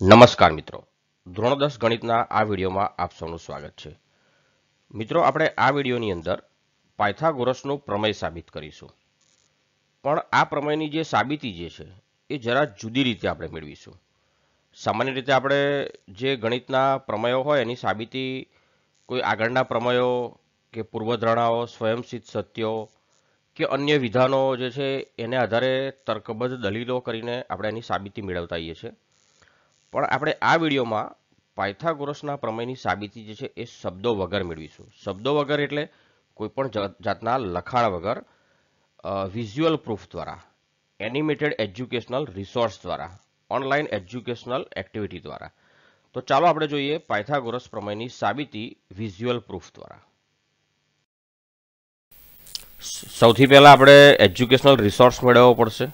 નમસ્કાર મિત્રો ધોરણ ગણિતના આ વિડીયોમાં આપ સૌનું સ્વાગત છે મિત્રો આપણે આ વિડીયોની અંદર પાયથાગોરસનું પ્રમેય સાબિત કરીશું પણ આ પ્રમેયની જે સાબિતી જે છે એ જરા જુદી રીતે આપણે મેળવીશું સામાન્ય રીતે આપણે જે ગણિતના પ્રમેયો હોય એની સાબિતી કોઈ આગળના પ્રમેયો કે પૂર્વધારણાઓ સ્વયંસિદ્ધ સત્યો કે અન્ય વિધાનો જે છે એને આધારે તર્કબદ્ધ દલીલો કરીને આપણે એની સાબિતી મેળવતા હોઈએ છીએ પણ આપણે આ વિડીયોમાં પાયથાગોરસના પ્રમેયની સાબિતી જે છે એ શબ્દો વગર મેળવીશું શબ્દો વગર એટલે કોઈપણ જાતના લખાણ વગર વિઝ્યુઅલ પ્રૂફ દ્વારા એનિમેટેડ એજ્યુકેશનલ રિસોર્સ દ્વારા ઓનલાઈન એજ્યુકેશનલ એક્ટિવિટી દ્વારા તો ચાલો આપણે જોઈએ પાયથાગોરસ પ્રમેયની સાબિતી વિઝ્યુઅલ પ્રૂફ દ્વારા સૌથી પહેલાં આપણે એજ્યુકેશનલ રિસોર્સ મેળવવો પડશે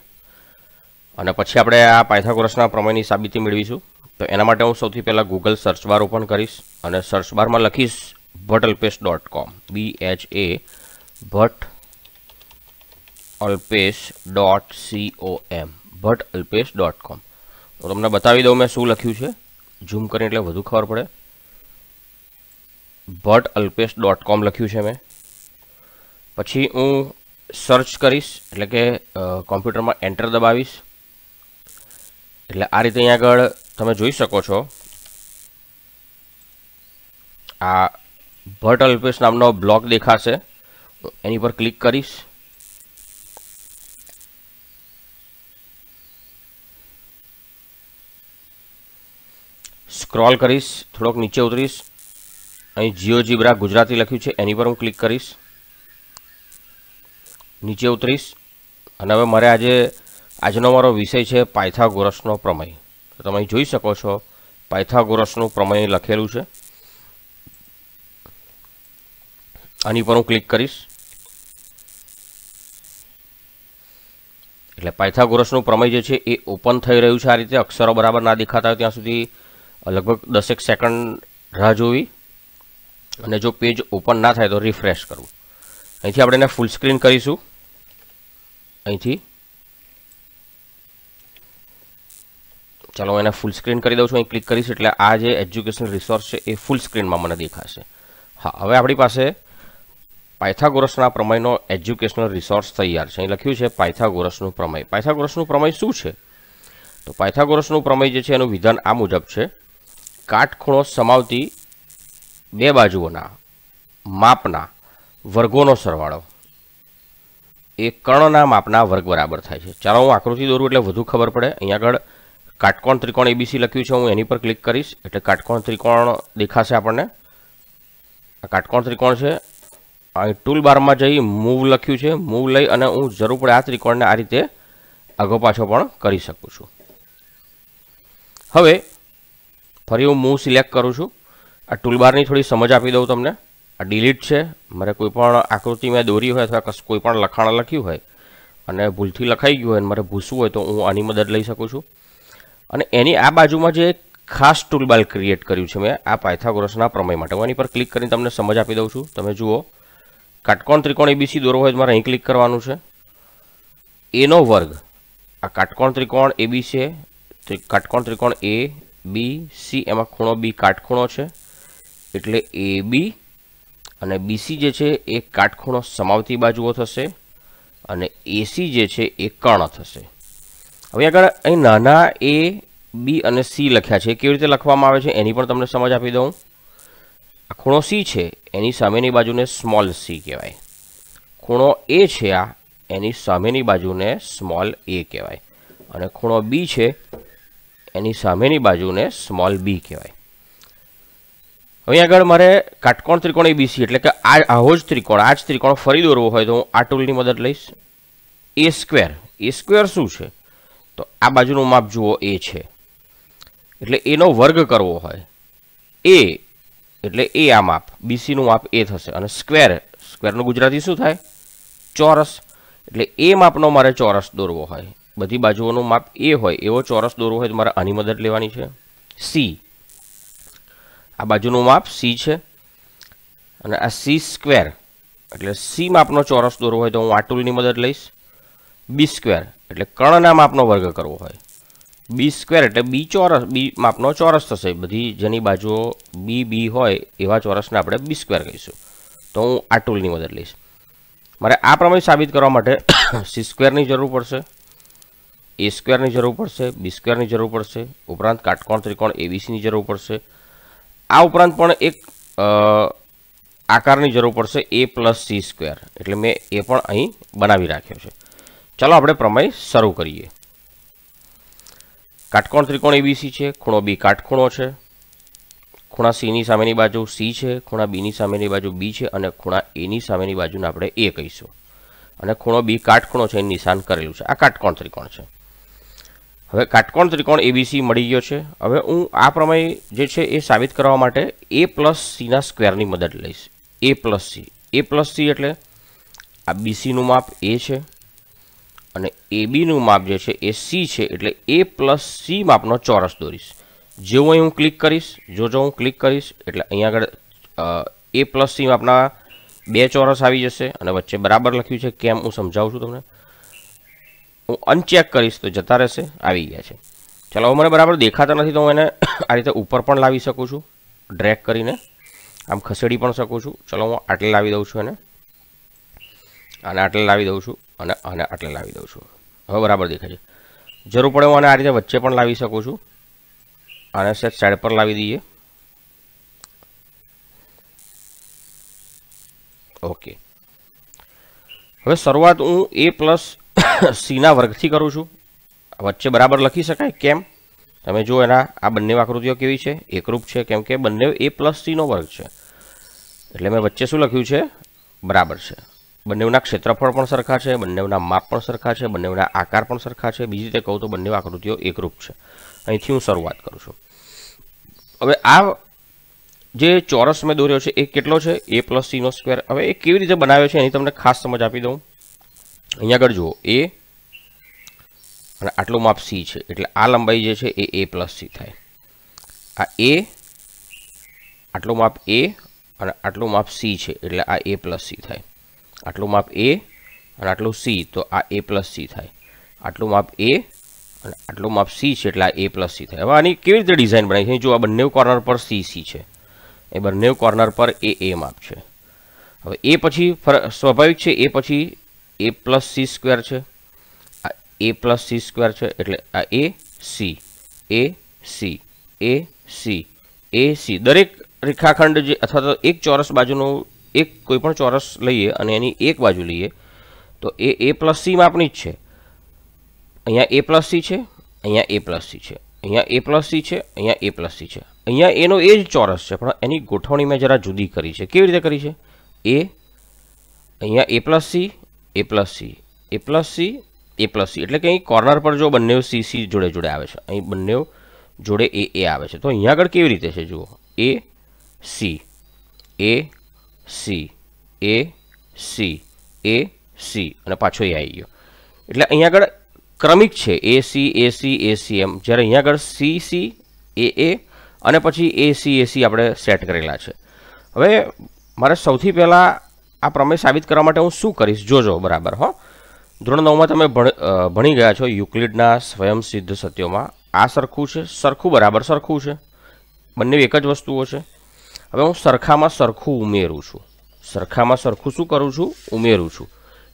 અને પછી આપણે આ પાયથાગોરસના પ્રમેયની સાબિતી મેળવીશું તો એના માટે હું સૌથી પહેલાં ગૂગલ સર્ચ બાર ઓપન કરીશ અને સર્ચ બારમાં લખીશ Bhatt dot com B H A Bhatt Alpesh dot C O M Bhatt Alpesh dot com હું તમને બતાવી દઉં મેં શું લખ્યું છે ઝૂમ કરીને એટલે વધુ ખબર પડે ભટ્ટ અલ્પેશ ડોટ કોમ લખ્યું છે મેં પછી હું સર્ચ કરીશ એટલે કે કોમ્પ્યુટરમાં એન્ટર દબાવીશ એટલે આ રીતે અહીંયા આગળ તમે જોઈ શકો છો આ ભટ્ટ અલ્પેશ નામનો બ્લોક દેખાશે એની પર ક્લિક કરીશ સ્ક્રોલ કરીશ થોડોક નીચે ઉતરીશ અહીં જીઓ જીબ્રા ગુજરાતી લખ્યું છે એની પર હું ક્લિક કરીશ નીચે ઉતરીશ અને હવે મારે આજે આજનો મારો વિષય છે પાયથાગોરસનો પ્રમેય તો તમે જોઈ શકો છો પાયથાગોરસનું પ્રમેય લખેલું છે આની પર હું ક્લિક કરીશ એટલે પાયથાગોરસનું પ્રમેય જે છે એ ઓપન થઈ રહ્યું છે આ રીતે અક્ષરો બરાબર ના દેખાતા હોય ત્યાં સુધી લગભગ દસેક સેકન્ડ રાહ જોવી અને જો પેજ ઓપન ના થાય તો રિફ્રેશ કરવું અહીંથી આપણે એને ફૂલ સ્ક્રીન કરીશું અહીંથી ચાલો એને ફૂલ સ્ક્રીન કરી દઉં છું અહીં ક્લિક કરીશ એટલે આ જે એજ્યુકેશન રિસોર્સ છે એ ફૂલ સ્ક્રીનમાં મને દેખાશે હા હવે આપણી પાસે પાયથાગોરસના પ્રમેયનો એજ્યુકેશનલ રિસોર્સ તૈયાર છે અહીં લખ્યું છે પાયથાગોરસનું પ્રમેય પાયથાગોરસનું પ્રમેય શું છે તો પાયથાગોરસનું પ્રમેય જે છે એનું વિધાન આ મુજબ છે કાટખૂણો સમાવતી બે બાજુઓના માપના વર્ગોનો સરવાળો એ કર્ણના માપના વર્ગ બરાબર થાય છે ચાલો હું આકૃતિ દોરું એટલે વધુ ખબર પડે અહીંયા આગળ કાટકોણ ત્રિકોણ એબીસી લખ્યું છે હું એની પર ક્લિક કરીશ એટલે કાટકોણ ત્રિકોણ દેખાશે આપણને આ કાટકોણ ત્રિકોણ છે અહીં બારમાં જઈ મૂવ લખ્યું છે મૂવ લઈ અને હું જરૂર પડે આ ત્રિકોણને આ રીતે આગો પાછો પણ કરી શકું છું હવે ફરી હું મૂવ સિલેક્ટ કરું છું આ ટૂલબારની થોડી સમજ આપી દઉં તમને આ ડિલીટ છે મારે કોઈપણ આકૃતિ મેં દોરી હોય અથવા કોઈપણ લખાણ લખ્યું હોય અને ભૂલથી લખાઈ ગયું હોય અને મારે ભૂસવું હોય તો હું આની મદદ લઈ શકું છું અને એની આ બાજુમાં જે ખાસ ટૂલબાર ક્રિએટ કર્યું છે મેં આ પાયથાગોરસના પ્રમેય માટે હું એની પર ક્લિક કરીને તમને સમજ આપી દઉં છું તમે જુઓ કાટકોણ ત્રિકોણ એબીસી દોરવો હોય મારે અહીં ક્લિક કરવાનું છે એનો વર્ગ આ કાટકોણ ત્રિકોણ એબી છે કાટકોણ ત્રિકોણ એ બી સી એમાં ખૂણો બી કાટખૂણો છે એટલે એ બી અને બીસી જે છે એ કાટખૂણો સમાવતી બાજુઓ થશે અને એસી જે છે એ કર્ણ થશે હવે આગળ અહીં નાના એ બી અને સી લખ્યા છે કેવી રીતે લખવામાં આવે છે એની પણ તમને સમજ આપી દઉં આ ખૂણો સી છે એની સામેની બાજુને સ્મોલ સી કહેવાય ખૂણો એ છે આ એની સામેની બાજુને સ્મોલ એ કહેવાય અને ખૂણો બી છે એની સામેની બાજુને સ્મોલ બી કહેવાય હવે આગળ મારે કાટકોણ ત્રિકોણ એ એબીસી એટલે કે આ આવો જ ત્રિકોણ આ જ ત્રિકોણ ફરી દોરવો હોય તો હું આ ટૂલની મદદ લઈશ એ સ્ક્વેર એ સ્ક્વેર શું છે તો આ બાજુનું માપ જુઓ એ છે એટલે એનો વર્ગ કરવો હોય એ એટલે એ આ માપ બીસીનું માપ એ થશે અને સ્ક્વેર સ્ક્વેરનું ગુજરાતી શું થાય ચોરસ એટલે એ માપનો મારે ચોરસ દોરવો હોય બધી બાજુઓનું માપ એ હોય એવો ચોરસ દોરવો હોય તો મારે આની મદદ લેવાની છે સી આ બાજુનું માપ સી છે અને આ સી સ્ક્વેર એટલે સી માપનો ચોરસ દોરવો હોય તો હું આ ટૂલની મદદ લઈશ બી સ્ક્વેર એટલે કર્ણના માપનો વર્ગ કરવો હોય બી સ્ક્વેર એટલે બી ચોરસ બી માપનો ચોરસ થશે બધી જેની બાજુઓ બી બી હોય એવા ચોરસને આપણે બી સ્ક્વેર કહીશું તો હું આ ટૂલની મદદ લઈશ મારે આ પ્રમાણે સાબિત કરવા માટે સી સ્ક્વેરની જરૂર પડશે એ સ્ક્વેરની જરૂર પડશે બી સ્ક્વેરની જરૂર પડશે ઉપરાંત કાટકોણ ત્રિકોણ એબીસીની જરૂર પડશે આ ઉપરાંત પણ એક આકારની જરૂર પડશે એ પ્લસ સી સ્ક્વેર એટલે મેં એ પણ અહીં બનાવી રાખ્યો છે ચાલો આપણે પ્રમેય શરૂ કરીએ કાટકોણ ત્રિકોણ એબીસી છે ખૂણો બી કાટખૂણો છે ખૂણા સીની સામેની બાજુ સી છે ખૂણા બીની સામેની બાજુ બી છે અને ખૂણા એની સામેની બાજુને આપણે એ કહીશું અને ખૂણો બી કાટખૂણો છે એ નિશાન કરેલું છે આ કાટકોણ ત્રિકોણ છે હવે કાટકોણ ત્રિકોણ એબીસી મળી ગયો છે હવે હું આ પ્રમેય જે છે એ સાબિત કરવા માટે એ પ્લસ સીના સ્ક્વેરની મદદ લઈશ A plus C A plus C એટલે આ બીસીનું માપ એ છે અને એ બીનું માપ જે છે એ સી છે એટલે એ પ્લસ સી માપનો ચોરસ દોરીશ જેવું અહીં હું ક્લિક કરીશ જોજો હું ક્લિક કરીશ એટલે અહીંયા આગળ એ પ્લસ સી માપના બે ચોરસ આવી જશે અને વચ્ચે બરાબર લખ્યું છે કેમ હું સમજાવું છું તમને હું અનચેક કરીશ તો જતા રહેશે આવી ગયા છે ચાલો હવે મને બરાબર દેખાતા નથી તો હું એને આ રીતે ઉપર પણ લાવી શકું છું ડ્રેક કરીને આમ ખસેડી પણ શકું છું ચાલો હું આટલે લાવી દઉં છું એને અને આટલે લાવી દઉં છું અને આને આટલે લાવી દઉં છું હવે બરાબર દેખાય છે જરૂર પડે હું આને આ રીતે વચ્ચે પણ લાવી શકું છું આને સેટ સાઈડ પર લાવી દઈએ ઓકે હવે શરૂઆત હું એ પ્લસ સીના વર્ગથી કરું છું વચ્ચે બરાબર લખી શકાય કેમ તમે જો એના આ બંને આકૃતિઓ કેવી છે એકરૂપ છે કેમ કે બંને એ પ્લસ સીનો વર્ગ છે એટલે મેં વચ્ચે શું લખ્યું છે બરાબર છે બંનેના ક્ષેત્રફળ પણ સરખા છે બંનેના માપ પણ સરખા છે બંનેના આકાર પણ સરખા છે બીજી રીતે કહું તો બંને આકૃતિઓ એકરૂપ છે અહીંથી હું શરૂઆત કરું છું હવે આ જે ચોરસ મેં દોર્યો છે એ કેટલો છે એ પ્લસ સીનો સ્ક્વેર હવે એ કેવી રીતે બનાવ્યો છે એની તમને ખાસ સમજ આપી દઉં અહીંયા આગળ જુઓ એ અને આટલું માપ સી છે એટલે આ લંબાઈ જે છે એ એ પ્લસ સી થાય આ એ આટલું માપ એ અને આટલું માપ સી છે એટલે આ એ પ્લસ સી થાય આટલું માપ એ અને આટલું સી તો આ એ પ્લસ સી થાય આટલું માપ એ અને આટલું માપ સી છે એટલે આ એ પ્લસ સી થાય હવે આની કેવી રીતે ડિઝાઇન બનાવી છે જો આ બંને કોર્નર પર સી સી છે એ બંને કોર્નર પર એ એ માપ છે હવે એ પછી સ્વાભાવિક છે એ પછી એ પ્લસ સી સ્ક્વેર છે આ એ પ્લસ સી સ્ક્વેર છે એટલે આ A C A C A C A C દરેક રેખાખંડ જે અથવા તો એક ચોરસ બાજુનું એક કોઈપણ ચોરસ લઈએ અને એની એક બાજુ લઈએ તો એ એ પ્લસ સીમાં આપણી જ છે અહીંયા એ પ્લસ સી છે અહીંયા એ પ્લસ સી છે અહીંયા એ પ્લસ સી છે અહીંયા એ પ્લસ સી છે અહીંયા એનો એ જ ચોરસ છે પણ એની ગોઠવણી મેં જરા જુદી કરી છે કેવી રીતે કરી છે એ અહીંયા A plus C A plus C A plus C A plus C એટલે કે અહીં કોર્નર પર જો બંને સી સી જોડે જોડે આવે છે અહીં બંને જોડે એ એ આવે છે તો અહીંયા આગળ કેવી રીતે છે જુઓ A C A C A C A C અને પાછો એ આવી ગયો એટલે અહીંયા આગળ ક્રમિક છે A C A C A C એમ જ્યારે અહીંયા આગળ સી સી એ એ અને પછી એ સી એ સી આપણે સેટ કરેલા છે હવે મારે સૌથી પહેલાં આ પ્રમેય સાબિત કરવા માટે હું શું કરીશ જોજો બરાબર હો ધોરણ નવમાં તમે ભણી ગયા છો યુક્લિડના સ્વયં સિદ્ધ સત્યોમાં આ સરખું છે સરખું બરાબર સરખું છે બંને એક જ વસ્તુઓ છે હવે હું સરખામાં સરખું ઉમેરું છું સરખામાં સરખું શું કરું છું ઉમેરું છું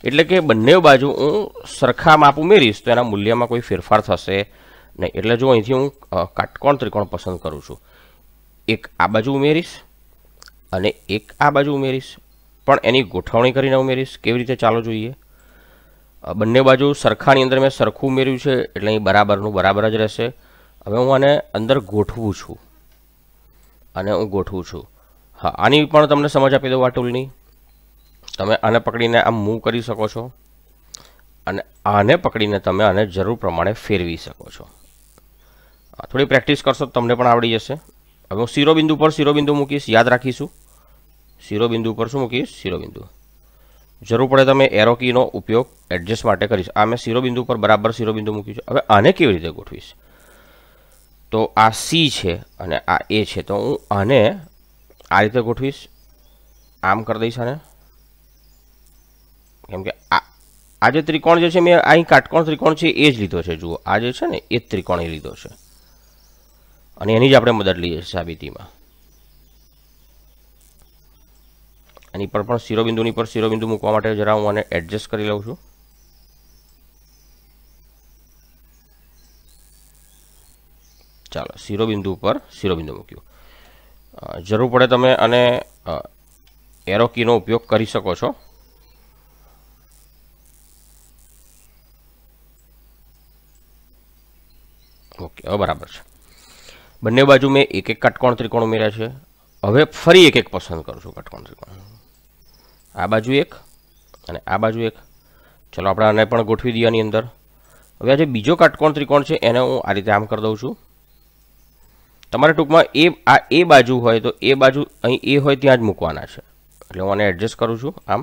એટલે કે બંને બાજુ હું સરખા માપ ઉમેરીશ તો એના મૂલ્યમાં કોઈ ફેરફાર થશે નહીં એટલે જો અહીંથી હું કાટકોણ ત્રિકોણ પસંદ કરું છું એક આ બાજુ ઉમેરીશ અને એક આ બાજુ ઉમેરીશ પણ એની ગોઠવણી કરીને ઉમેરીશ કેવી રીતે ચાલો જોઈએ બંને બાજુ સરખાની અંદર મેં સરખું ઉમેર્યું છે એટલે અહીં બરાબરનું બરાબર જ રહેશે હવે હું આને અંદર ગોઠવું છું અને હું ગોઠવું છું હા આની પણ તમને સમજ આપી દઉં આ ટૂલની તમે આને પકડીને આમ મૂવ કરી શકો છો અને આને પકડીને તમે આને જરૂર પ્રમાણે ફેરવી શકો છો થોડી પ્રેક્ટિસ કરશો તો તમને પણ આવડી જશે હવે હું શિરોબિંદુ પર શિરોબિંદુ મૂકીશ યાદ રાખીશું શિરોબિંદુ પર શું મૂકીશ શિરોબિંદુ જરૂર પડે તમે એરોકીનો ઉપયોગ એડજસ્ટ માટે કરીશ આ મેં શિરોબિંદુ પર બરાબર શિરોબિંદુ મૂક્યું છે હવે આને કેવી રીતે ગોઠવીશ તો આ સી છે અને આ એ છે તો હું આને આ રીતે ગોઠવીશ આમ કરી દઈશ આને કેમ કે આ આ જે ત્રિકોણ જે છે મેં અહીં કાટકોણ ત્રિકોણ છે એ જ લીધો છે જુઓ આ જે છે ને એ જ ત્રિકોણ એ લીધો છે અને એની જ આપણે મદદ લઈએ સાબિતીમાં એની પર પણ શિરોબિંદુની પર શિરોબિંદુ મૂકવા માટે જરા હું આને એડજસ્ટ કરી લઉં છું ચાલો શિરોબિંદુ ઉપર શિરોબિંદુ મૂક્યું જરૂર પડે તમે અને એરોકીનો ઉપયોગ કરી શકો છો ઓકે હવે બરાબર છે બંને બાજુ મેં એક એક કાટકોણ ત્રિકોણ ઉમેર્યા છે હવે ફરી એક એક પસંદ કરું છું કાટકોણ ત્રિકોણ આ બાજુ એક અને આ બાજુ એક ચલો આપણે આને પણ ગોઠવી દઈએ અંદર હવે આ જે બીજો કાટકોણ ત્રિકોણ છે એને હું આ રીતે આમ કરી દઉં છું તમારે ટૂંકમાં એ આ એ બાજુ હોય તો એ બાજુ અહીં એ હોય ત્યાં જ મૂકવાના છે એટલે હું આને એડજસ્ટ કરું છું આમ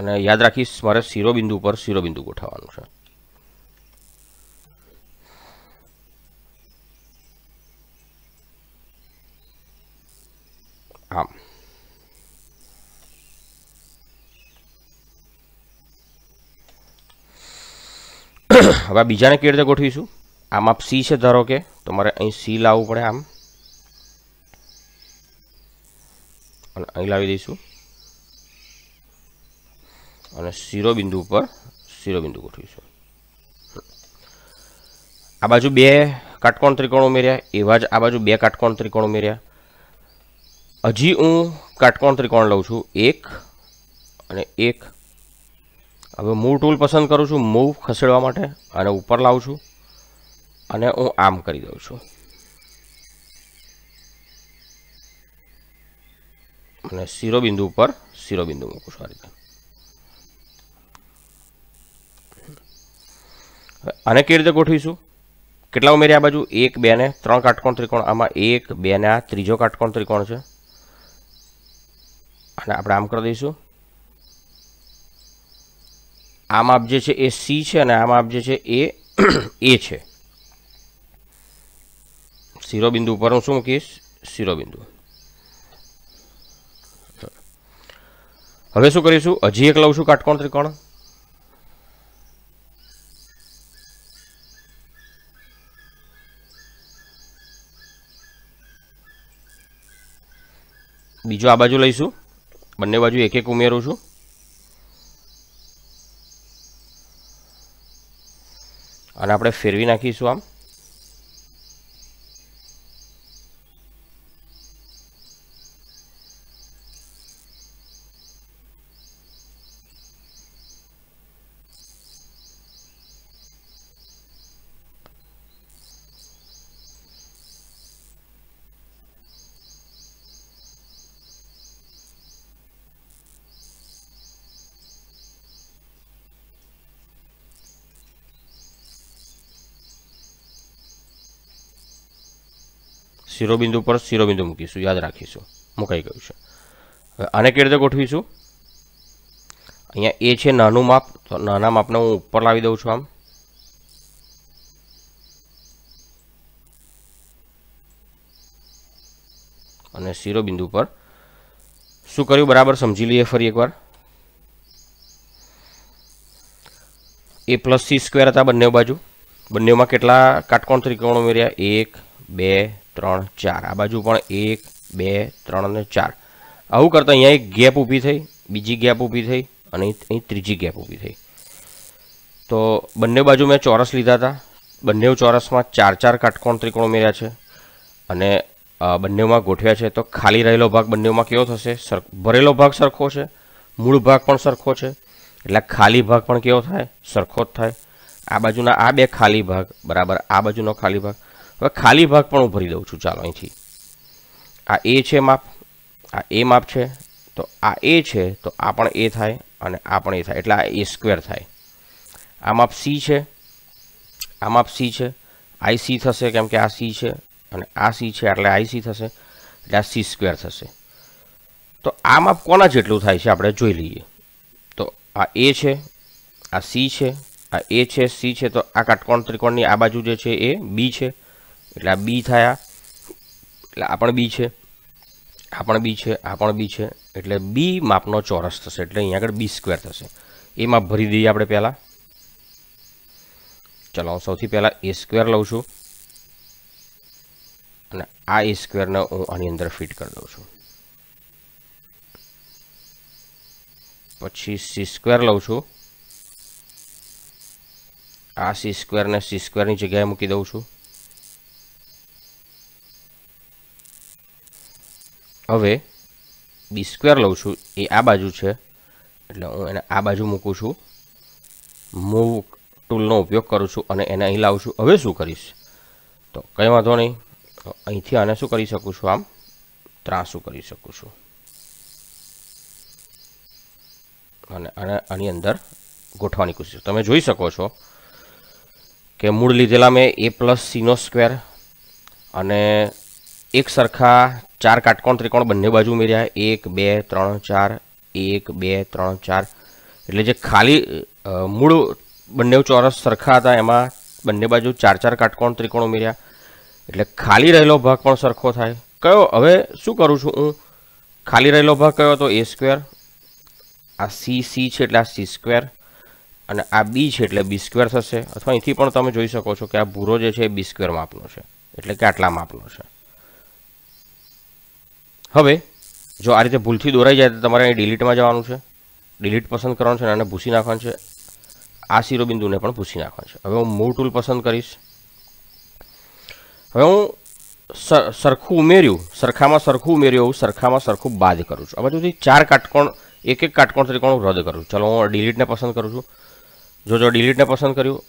અને યાદ રાખીશ મારે શિરોબિંદુ પર શિરોબિંદુ ગોઠવવાનું છે આમ હવે બીજાને કેવી રીતે ગોઠવીશું આમ આપ સી છે ધારો કે તો મારે અહીં સી લાવવું પડે આમ અને અહીં લાવી દઈશું અને શિરોબિંદુ ઉપર શિરોબિંદુ ગોઠવીશું આ બાજુ બે કાટકોણ ત્રિકોણ ઉમેર્યા એવા જ આ બાજુ બે કાટકોણ ત્રિકોણ ઉમેર્યા હજી હું કાટકોણ ત્રિકોણ લઉં છું એક અને એક હવે મૂવ ટૂલ પસંદ કરું છું મૂવ ખસેડવા માટે અને ઉપર લાવું છું અને હું આમ કરી દઉં છું અને શિરોબિંદુ ઉપર શિરોબિંદુ મૂકું છું આ રીતે આને કેવી રીતે ગોઠવીશું કેટલા ઉમેર્યા આ બાજુ એક બે ને ત્રણ કાટકોણ ત્રિકોણ આમાં એક બે ને આ ત્રીજો કાટકોણ ત્રિકોણ છે અને આપણે આમ કરી દઈશું આ માપ જે છે એ સી છે અને આ માપ જે છે એ એ છે શિરોબિંદુ ઉપર હું શું મૂકીશ શિરોબિંદુ હવે શું કરીશું હજી એક લઉં છું કાટકોણ ત્રિકોણ બીજું આ બાજુ લઈશું બંને બાજુ એક એક ઉમેરું છું અને આપણે ફેરવી નાખીશું આમ શિરોબિંદુ પર શિરોબિંદુ મૂકીશું યાદ રાખીશું મુકાઈ ગયું છે હવે આને કેવી રીતે ગોઠવીશું અહીંયા એ છે નાનું માપ તો નાના માપને હું ઉપર લાવી દઉં છું આમ અને શિરોબિંદુ પર શું કર્યું બરાબર સમજી લઈએ ફરી એકવાર એ પ્લસ સી સ્ક્વેર હતા બંને બાજુ બંનેમાં કેટલા કાટકોણ ત્રિકોણ ઉમેર્યા એક બે ત્રણ ચાર આ બાજુ પણ એક બે ત્રણ અને ચાર આવું કરતાં અહીંયા એક ગેપ ઊભી થઈ બીજી ગેપ ઊભી થઈ અને અહીં ત્રીજી ગેપ ઊભી થઈ તો બંને બાજુ મેં ચોરસ લીધા હતા બંને ચોરસમાં ચાર ચાર કાટકોણ ત્રિકોણ ઉમેર્યા છે અને બંનેમાં ગોઠવ્યા છે તો ખાલી રહેલો ભાગ બંનેમાં કેવો થશે ભરેલો ભાગ સરખો છે મૂળ ભાગ પણ સરખો છે એટલે ખાલી ભાગ પણ કેવો થાય સરખો જ થાય આ બાજુના આ બે ખાલી ભાગ બરાબર આ બાજુનો ખાલી ભાગ હવે ખાલી ભાગ પણ હું ભરી દઉં છું ચાલો અહીંથી આ એ છે માપ આ એ માપ છે તો આ એ છે તો આ પણ એ થાય અને આ પણ એ થાય એટલે આ એ સ્ક્વેર થાય આ માપ સી છે આ માપ સી છે આઈ સી થશે કેમ કે આ સી છે અને આ સી છે એટલે આઈ સી થશે એટલે આ સી સ્ક્વેર થશે તો આ માપ કોના જેટલું થાય છે આપણે જોઈ લઈએ તો આ એ છે આ સી છે આ એ છે સી છે તો આ કાટકોણ ત્રિકોણની આ બાજુ જે છે એ બી છે એટલે આ બી થયા એટલે આ પણ બી છે આ પણ બી છે આ પણ બી છે એટલે બી માપનો ચોરસ થશે એટલે અહીંયા આગળ બી સ્ક્વેર થશે એ માપ ભરી દઈએ આપણે પહેલાં ચલો હું સૌથી પહેલાં એ સ્ક્વેર લઉં છું અને આ એ સ્ક્વેરને હું આની અંદર ફિટ કરી દઉં છું પછી સી સ્ક્વેર લઉં છું આ સી સ્ક્વેરને સી સ્ક્વેરની જગ્યાએ મૂકી દઉં છું હવે બી સ્ક્વેર લઉં છું એ આ બાજુ છે એટલે હું એને આ બાજુ મૂકું છું મૂવ ટૂલનો ઉપયોગ કરું છું અને એને અહીં લાવું છું હવે શું કરીશ તો કંઈ વાંધો નહીં અહીંથી આને શું કરી શકું છું આમ ત્રાસું કરી શકું છું અને આને આની અંદર ગોઠવાની કોશિશ તમે જોઈ શકો છો કે મૂળ લીધેલા મેં એ પ્લસ સીનો સ્ક્વેર અને એક સરખા ચાર કાટકોણ ત્રિકોણ બંને બાજુ ઉમેર્યા એક બે ત્રણ ચાર એક બે ત્રણ ચાર એટલે જે ખાલી મૂળ બંને ચોરસ સરખા હતા એમાં બંને બાજુ ચાર ચાર કાટકોણ ત્રિકોણ ઉમેર્યા એટલે ખાલી રહેલો ભાગ પણ સરખો થાય કયો હવે શું કરું છું હું ખાલી રહેલો ભાગ કયો હતો એ સ્ક્વેર આ સી સી છે એટલે આ સી સ્ક્વેર અને આ બી છે એટલે બી સ્ક્વેર થશે અથવા અહીંથી પણ તમે જોઈ શકો છો કે આ ભૂરો જે છે એ બી સ્ક્વેર માપનો છે એટલે કે આટલા માપનો છે હવે જો આ રીતે ભૂલથી દોરાઈ જાય તો તમારે અહીં ડિલીટમાં જવાનું છે ડિલીટ પસંદ કરવાનું છે અને આને ભૂસી નાખવાનું છે આ શિરોબિંદુને પણ ભૂસી નાખવાનું છે હવે હું મૂળ ટૂલ પસંદ કરીશ હવે હું સરખું ઉમેર્યું સરખામાં સરખું ઉમેર્યું એવું સરખામાં સરખું બાદ કરું છું આ બધું ચાર કાટકોણ એક એક કાટકોણ ત્રિકોણ રદ કરું છું ચલો હું ડિલીટને પસંદ કરું છું જો જો ડિલીટને પસંદ કર્યું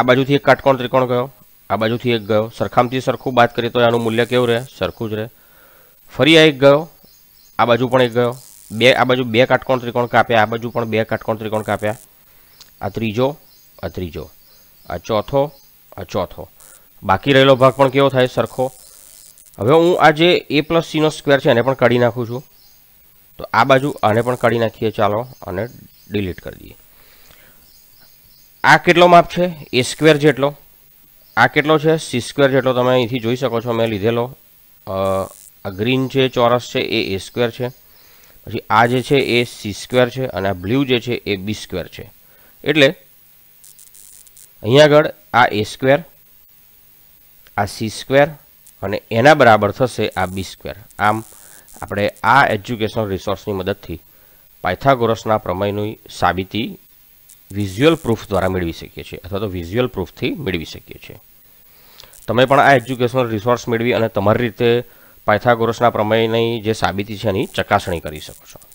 આ બાજુથી એક કાટકોણ ત્રિકોણ ગયો આ બાજુથી એક ગયો સરખામથી સરખું બાદ કરીએ તો આનું મૂલ્ય કેવું રહે સરખું જ રહે ફરી આ એક ગયો આ બાજુ પણ એક ગયો બે આ બાજુ બે કાટકોણ ત્રિકોણ કાપ્યા આ બાજુ પણ બે કાટકોણ ત્રિકોણ કાપ્યા આ ત્રીજો આ ત્રીજો આ ચોથો આ ચોથો બાકી રહેલો ભાગ પણ કેવો થાય સરખો હવે હું આ જે એ પ્લસ સીનો સ્ક્વેર છે એને પણ કાઢી નાખું છું તો આ બાજુ આને પણ કાઢી નાખીએ ચાલો અને ડિલીટ કરી દઈએ આ કેટલો માપ છે એ સ્ક્વેર જેટલો આ કેટલો છે સી સ્ક્વેર જેટલો તમે અહીંથી જોઈ શકો છો મેં લીધેલો આ ગ્રીન છે ચોરસ છે એ એ સ્ક્વેર છે પછી આ જે છે એ સી સ્ક્વેર છે અને આ બ્લુ જે છે એ બી સ્ક્વેર છે એટલે અહીંયા આગળ આ એ સ્ક્વેર આ સી સ્ક્વેર અને એના બરાબર થશે આ બી સ્ક્વેર આમ આપણે આ એજ્યુકેશનલ રિસોર્સની મદદથી પાયથાગોરસના પ્રમેયની સાબિતી વિઝ્યુઅલ પ્રૂફ દ્વારા મેળવી શકીએ છીએ અથવા તો વિઝ્યુઅલ પ્રૂફથી મેળવી શકીએ છીએ તમે પણ આ એજ્યુકેશનલ રિસોર્સ મેળવી અને તમારી રીતે પાયથાગોરસના પ્રમેયની જે સાબિતી છે એની ચકાસણી કરી શકો છો